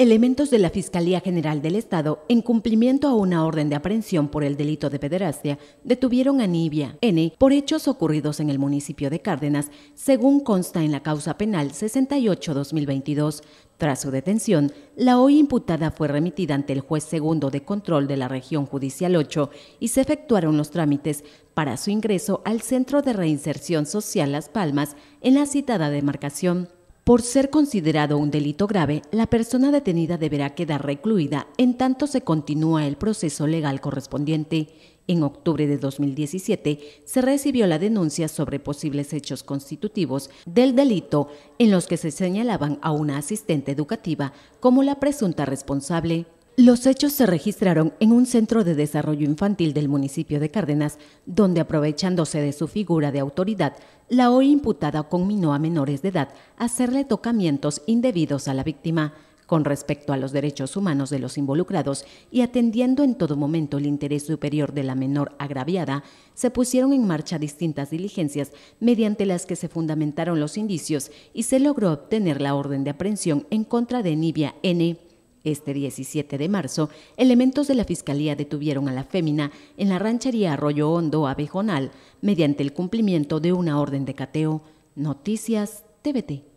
Elementos de la Fiscalía General del Estado, en cumplimiento a una orden de aprehensión por el delito de pederastia, detuvieron a Nibia N por hechos ocurridos en el municipio de Cárdenas, según consta en la causa penal 68-2022. Tras su detención, la hoy imputada fue remitida ante el juez segundo de control de la región judicial 8 y se efectuaron los trámites para su ingreso al Centro de Reinserción Social Las Palmas en la citada demarcación. Por ser considerado un delito grave, la persona detenida deberá quedar recluida en tanto se continúa el proceso legal correspondiente. En octubre de 2017 se recibió la denuncia sobre posibles hechos constitutivos del delito en los que se señalaban a una asistente educativa como la presunta responsable. Los hechos se registraron en un centro de desarrollo infantil del municipio de Cárdenas, donde aprovechándose de su figura de autoridad, la hoy imputada conminó a menores de edad a hacerle tocamientos indebidos a la víctima. Con respecto a los derechos humanos de los involucrados y atendiendo en todo momento el interés superior de la menor agraviada, se pusieron en marcha distintas diligencias mediante las que se fundamentaron los indicios y se logró obtener la orden de aprehensión en contra de Nibia N este 17 de marzo, elementos de la Fiscalía detuvieron a la fémina en la ranchería Arroyo Hondo, Abejonal, mediante el cumplimiento de una orden de cateo. Noticias TVT.